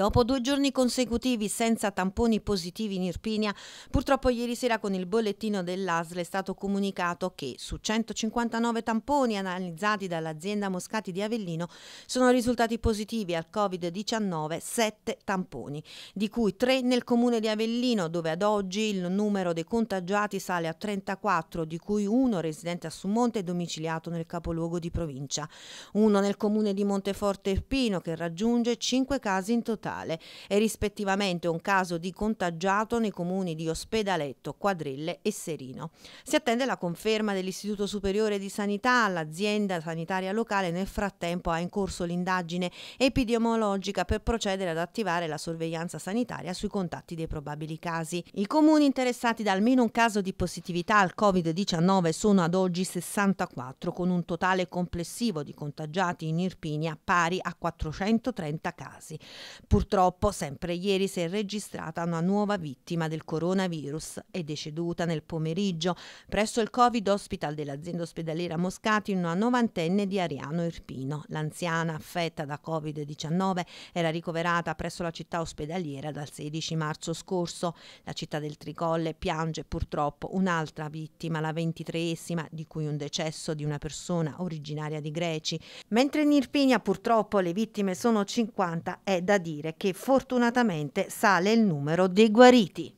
Dopo due giorni consecutivi senza tamponi positivi in Irpinia, purtroppo ieri sera con il bollettino dell'ASL è stato comunicato che su 159 tamponi analizzati dall'azienda Moscati di Avellino sono risultati positivi al Covid-19 7 tamponi, di cui 3 nel comune di Avellino dove ad oggi il numero dei contagiati sale a 34, di cui uno residente a Summonte e domiciliato nel capoluogo di provincia, uno nel comune di Monteforte Irpino che raggiunge 5 casi in totale locale e rispettivamente un caso di contagiato nei comuni di Ospedaletto, Quadrille e Serino. Si attende la conferma dell'Istituto Superiore di Sanità l'azienda sanitaria locale. Nel frattempo ha in corso l'indagine epidemiologica per procedere ad attivare la sorveglianza sanitaria sui contatti dei probabili casi. I comuni interessati da almeno un caso di positività al Covid-19 sono ad oggi 64, con un totale complessivo di contagiati in Irpinia pari a 430 casi. Pur Purtroppo, sempre ieri si è registrata una nuova vittima del coronavirus. È deceduta nel pomeriggio presso il Covid Hospital dell'azienda ospedaliera Moscati una novantenne di Ariano Irpino. L'anziana affetta da Covid-19 era ricoverata presso la città ospedaliera dal 16 marzo scorso. La città del Tricolle piange purtroppo un'altra vittima, la ventitreesima, di cui un decesso di una persona originaria di Greci. Mentre in Irpinia purtroppo le vittime sono 50, è da dire dire che fortunatamente sale il numero dei guariti.